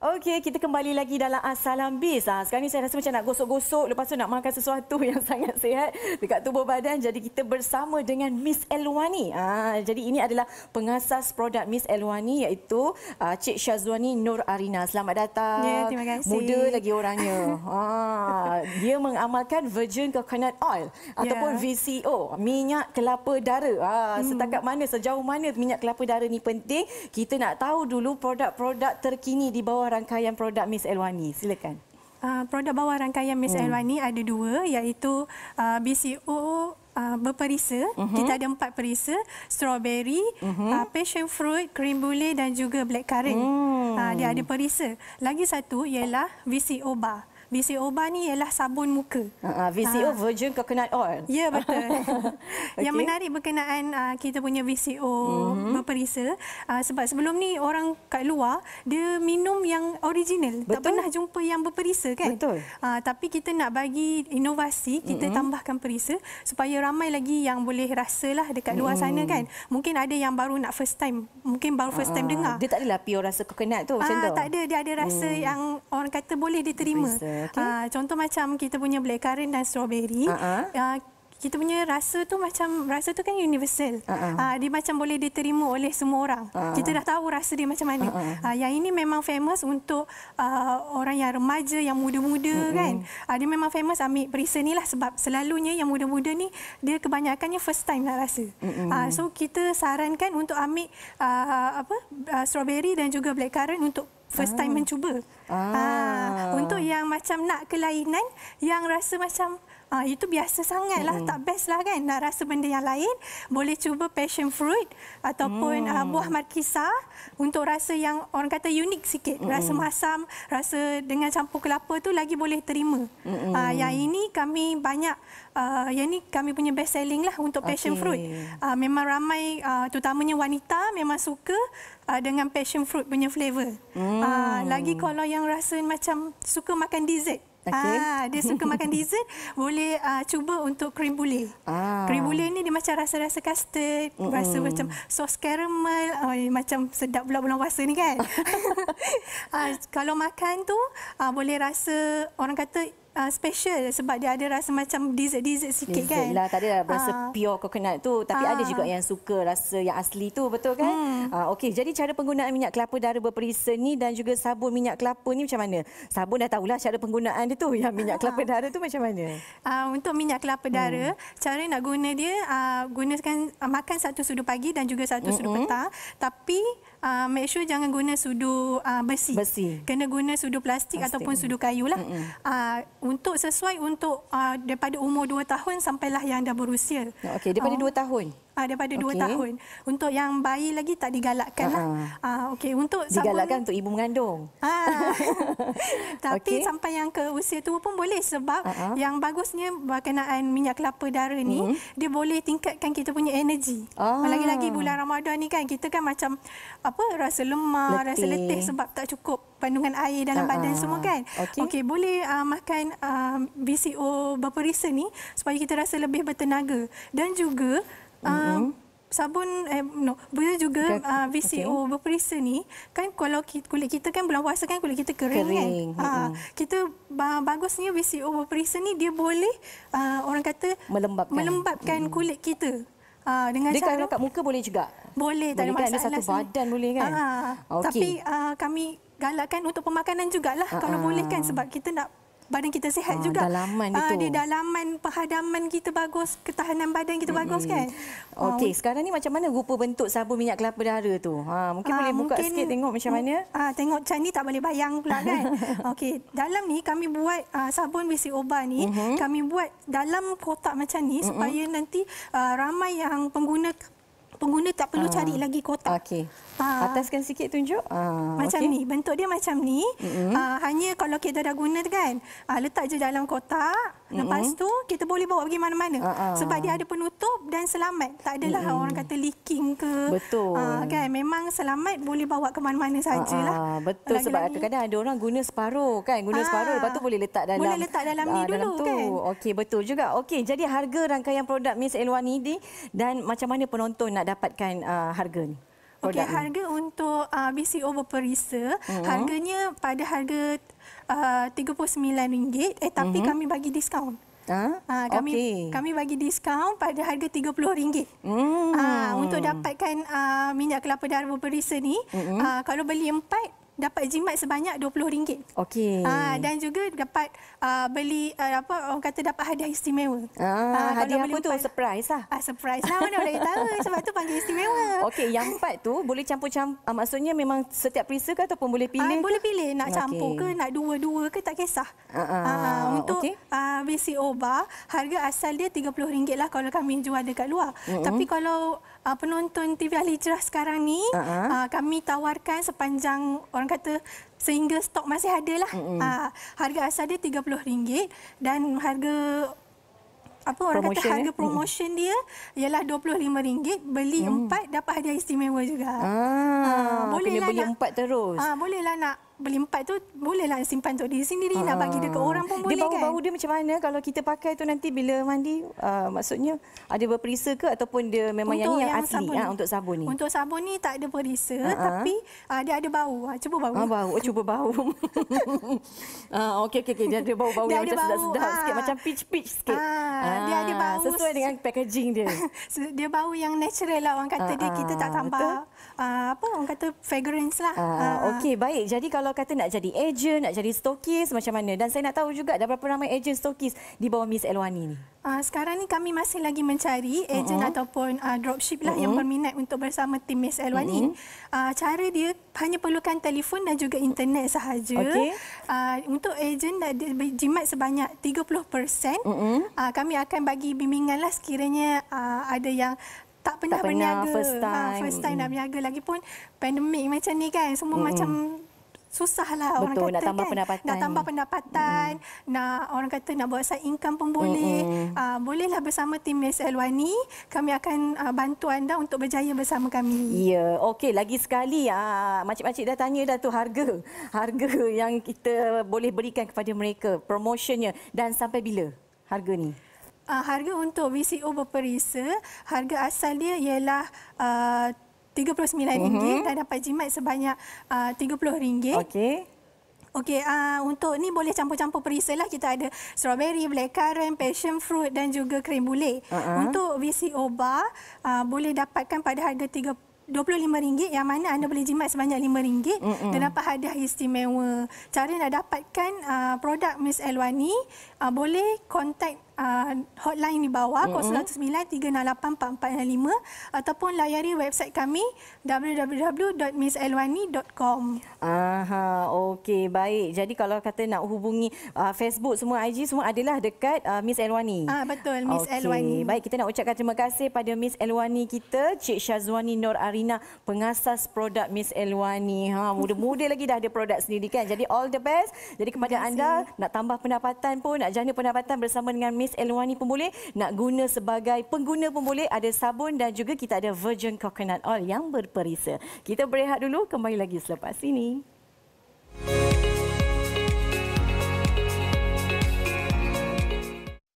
Okey, kita kembali lagi dalam Asalam Biz. Ha, sekarang ni saya rasa macam nak gosok-gosok, lepas tu nak makan sesuatu yang sangat sihat dekat tubuh badan. Jadi kita bersama dengan Miss Elwani. Ha, jadi ini adalah pengasas produk Miss Elwani iaitu uh, Cik Syazwani Nur Arina. Selamat datang. Ya, terima kasih. Muda lagi orangnya. Ha, dia mengamalkan Virgin Coconut Oil ataupun ya. VCO, minyak kelapa dara. Ha, Setakat mana, sejauh mana minyak kelapa dara ni penting, kita nak tahu dulu produk-produk terkini di bawah rangkaian produk Miss Elwani? Silakan. Uh, produk bawah rangkaian Miss hmm. Elwani ada dua iaitu uh, ah, BCO uh, ah, berperisa. Uh-huh. Kita ada empat perisa. Strawberry, uh-huh. uh, passion fruit, cream brulee dan juga blackcurrant. Hmm. Uh, dia ada perisa. Lagi satu ialah VCO bar. VCO bar ni ialah sabun muka. Uh, VCO uh. virgin coconut oil. Ya betul. okay. Yang menarik berkenaan uh, kita punya VCO mm-hmm. berperisa uh, sebab sebelum ni orang kat luar dia minum yang original. Betul. Tak pernah jumpa yang berperisa kan? Betul. Uh, tapi kita nak bagi inovasi, kita mm-hmm. tambahkan perisa supaya ramai lagi yang boleh rasalah dekat luar mm. sana kan. Mungkin ada yang baru nak first time, mungkin baru first time uh, dengar. Dia tak adalah pure rasa coconut tu macam uh, tu. tak ada, dia ada rasa mm. yang orang kata boleh diterima. Berperisa okay. uh, contoh macam kita punya blackcurrant dan strawberry uh-huh. uh, kita punya rasa tu macam rasa tu kan universal uh-huh. uh, dia macam boleh diterima oleh semua orang uh-huh. kita dah tahu rasa dia macam mana uh-huh. uh, yang ini memang famous untuk uh, orang yang remaja yang muda-muda uh-huh. kan uh, dia memang famous ambil perisa ni lah sebab selalunya yang muda-muda ni dia kebanyakannya first time nak rasa uh-huh. uh, so kita sarankan untuk ambil uh, apa uh, strawberry dan juga blackcurrant untuk first time ah. mencuba. Ah. Ah. Untuk yang macam nak kelainan, yang rasa macam Ha, itu biasa sangat lah. Hmm. Tak best lah kan nak rasa benda yang lain. Boleh cuba passion fruit ataupun hmm. uh, buah markisa untuk rasa yang orang kata unik sikit. Hmm. Rasa masam, rasa dengan campur kelapa tu lagi boleh terima. Hmm. Uh, yang ini kami banyak, uh, yang ini kami punya best selling lah untuk passion okay. fruit. Uh, memang ramai uh, terutamanya wanita memang suka uh, dengan passion fruit punya flavour. Hmm. Uh, lagi kalau yang rasa macam suka makan dessert. Okay. Ah, dia suka makan dessert, boleh uh, cuba untuk krim bule. Ah. Krim bule ni dia macam rasa-rasa custard, mm-hmm. rasa macam sos karamel, oh, ah, macam sedap pula bulan puasa ni kan. ah, kalau makan tu, ah, boleh rasa orang kata uh, special sebab dia ada rasa macam dessert-dessert sikit dessert kan. Lah, tak ada lah, rasa uh. pure coconut tu tapi uh. ada juga ah. yang suka rasa yang asli tu betul kan? Hmm. Uh, Okey, jadi cara penggunaan minyak kelapa dara berperisa ni dan juga sabun minyak kelapa ni macam mana? Sabun dah tahulah cara penggunaan dia tu. Yang minyak kelapa uh. tu macam mana? Uh, untuk minyak kelapa dara, hmm. cara nak guna dia uh, gunakan uh, makan satu sudu pagi dan juga satu mm -hmm. sudu petang tapi uh, make sure jangan guna sudu uh, besi. besi. Kena guna sudu plastik, plastik. ataupun mm. sudu kayu lah. Uh, untuk sesuai untuk uh, daripada umur 2 tahun sampailah yang dah berusia. Okey, daripada 2 uh, tahun uh, daripada 2 tahun. Untuk yang bayi lagi tak digalakkan uh-huh. lah. Uh, ah, ah. okay. untuk digalakkan sabun, untuk ibu mengandung. Uh, tapi okay. sampai yang ke usia tua pun boleh sebab uh-huh. yang bagusnya berkenaan minyak kelapa dara ni, uh-huh. dia boleh tingkatkan kita punya energi. Uh-huh. lagi bulan Ramadan ni kan, kita kan macam apa rasa lemah, letih. rasa letih sebab tak cukup kandungan air dalam uh-huh. badan semua kan. Okey, okay, boleh uh, makan uh, BCO berperisa ni supaya kita rasa lebih bertenaga. Dan juga Mm-hmm. sabun eh, no boleh juga uh, ah, VCO okay. berperisa ni kan kalau kulit kita kan bulan puasa kan kulit kita kering, kan? kering. kan mm-hmm. uh, kita uh, bagusnya VCO berperisa ni dia boleh uh, orang kata melembapkan, melembapkan mm. kulit kita uh, dengan dia cara dekat kat muka boleh juga boleh tak boleh ada kan? masalah satu badan ni. boleh kan uh, kan? okay. tapi uh, kami galakkan untuk pemakanan jugalah uh-uh. kalau boleh kan sebab kita nak badan kita sihat ha, juga. Dalaman ah, itu. Uh, di dalaman penghadaman kita bagus, ketahanan badan kita hmm. bagus kan? Ah, Okey, uh, sekarang ni macam mana rupa bentuk sabun minyak kelapa dara tu? Ha, mungkin uh, boleh buka mungkin, sikit tengok macam mana? Uh, tengok macam ni tak boleh bayang pula kan? Okey, dalam ni kami buat uh, sabun WC Oba ni, uh-huh. kami buat dalam kotak macam ni uh-huh. supaya nanti uh, ramai yang pengguna pengguna tak perlu uh, cari lagi kotak. Okey. Uh, Ataskan sikit tunjuk. Uh, macam okay. ni. Bentuk dia macam ni. Mm -hmm. uh, hanya kalau kita dah guna kan. Uh, letak je dalam kotak. Lepas tu kita boleh bawa pergi mana-mana uh-uh. sebab dia ada penutup dan selamat. Tak adalah mm-hmm. orang kata leaking ke. Betul. Uh, kan memang selamat boleh bawa ke mana-mana sajalah. Uh-uh. betul Lagi-lagi. sebab kadang-kadang ada orang guna separuh kan. Guna uh, separuh lepas tu boleh letak dalam Boleh letak dalam uh, dulu dalam tu. kan. Okey betul juga. Okey jadi harga rangkaian produk Miss Elwan ini dan macam mana penonton nak dapatkan uh, harga ni? Okey harga ini. untuk uh, BCO berperisa uh-huh. harganya pada harga RM39 uh, eh tapi uh-huh. kami bagi diskaun. Ha? Uh, kami okay. kami bagi diskaun pada harga RM30. Mm. Uh, ha, untuk dapatkan uh, minyak kelapa darma perisa ni, mm-hmm. uh, kalau beli empat dapat jimat sebanyak RM20. Okey. Ah dan juga dapat uh, beli uh, apa orang kata dapat hadiah istimewa. Ah, ah hadiah apa tu? surprise lah. Ah surprise lah mana boleh tahu sebab tu panggil istimewa. Okey, yang part tu boleh campur-campur ah, maksudnya memang setiap perisa ke ataupun boleh ah, pilih? Ah, boleh pilih nak okay. campur ke nak dua-dua ke tak kisah. Ah, ah, ah untuk okay. ah BCO bar harga asal dia RM30 lah kalau kami jual dekat luar. Mm-hmm. Tapi kalau ah, penonton TV Ali sekarang ni uh-huh. ah, kami tawarkan sepanjang orang kata sehingga stok masih ada lah. Mm-hmm. Uh, harga asal dia RM30 dan harga apa orang promotion kata harga eh? promotion dia ialah RM25 beli empat 4 dapat hadiah istimewa juga. Ah, ha, ah, boleh lah beli empat terus. Ah, boleh lah nak beli empat tu bolehlah simpan untuk diri sendiri uh, lah. nak bagi dekat ah. orang pun boleh kan. Dia bau-bau dia macam mana kalau kita pakai tu nanti bila mandi uh, maksudnya ada berperisa ke ataupun dia memang untuk yang, yang, yang asli ha, untuk sabun ni. Untuk sabun ni tak ada perisa uh-huh. tapi uh, dia ada bau. Cuba bau. Ah, bau. Oh, cuba bau. ah, okay, okey okey dia ada bau-bau dia yang ada macam sedap-sedap ah. sikit macam peach peach sikit. Ah, ah, dia ada bau sesuai dengan packaging dia. dia bau yang natural lah orang kata ah, dia kita tak tambah uh, apa orang kata fragrance lah. Ah, ah. okey baik. Jadi kalau kalau kata nak jadi agent, nak jadi stokis macam mana? Dan saya nak tahu juga ada berapa ramai agent, stokis di bawah Miss Elwani ni? Uh, sekarang ni kami masih lagi mencari agent uh-huh. ataupun uh, dropship lah uh-huh. yang berminat untuk bersama tim Miss Elwani. Uh-huh. Uh, cara dia hanya perlukan telefon dan juga internet sahaja. Okay. Uh, untuk agent. dah jimat sebanyak 30%. Uh-huh. Uh, kami akan bagi bimbingan lah sekiranya uh, ada yang tak pernah, tak pernah berniaga. First time. Uh, first time nak berniaga. Lagipun pandemik macam ni kan. Semua uh macam susahlah Betul, orang kata nak tambah kan pendapatan nak tambah pendapatan ni. nak orang kata nak buat side income pun boleh mm-hmm. uh, bolehlah bersama tim MSL Wani kami akan uh, bantu anda untuk berjaya bersama kami ya yeah. okey lagi sekali uh, ah, macam-macam dah tanya dah tu harga harga yang kita boleh berikan kepada mereka promotionnya dan sampai bila harga ni uh, harga untuk VCO berperisa harga asal dia ialah uh, RM39 uh-huh. dan dapat jimat sebanyak uh, RM30. Okey. Okey, uh, untuk ni boleh campur-campur perisa lah. Kita ada strawberry, blackcurrant, passion fruit dan juga krim bule. Uh-huh. Untuk VCO bar, uh, boleh dapatkan pada harga RM25 yang mana anda boleh jimat sebanyak RM5 uh-huh. dan dapat hadiah istimewa. Cara nak dapatkan uh, produk Miss Elwani, uh, boleh contact uh, hotline di bawah mm-hmm. ataupun layari website kami www.misselwani.com Aha, okey, baik. Jadi kalau kata nak hubungi uh, Facebook semua IG semua adalah dekat uh, Miss Elwani. Ah, betul, Miss okay. Elwani. Baik, kita nak ucapkan terima kasih pada Miss Elwani kita, Cik Syazwani Nur Arina, pengasas produk Miss Elwani. Ha, muda-muda lagi dah ada produk sendiri kan. Jadi all the best. Jadi kepada anda nak tambah pendapatan pun, nak jana pendapatan bersama dengan Miss jenis Elwani pun boleh, nak guna sebagai pengguna pun boleh, ada sabun dan juga kita ada virgin coconut oil yang berperisa. Kita berehat dulu, kembali lagi selepas ini.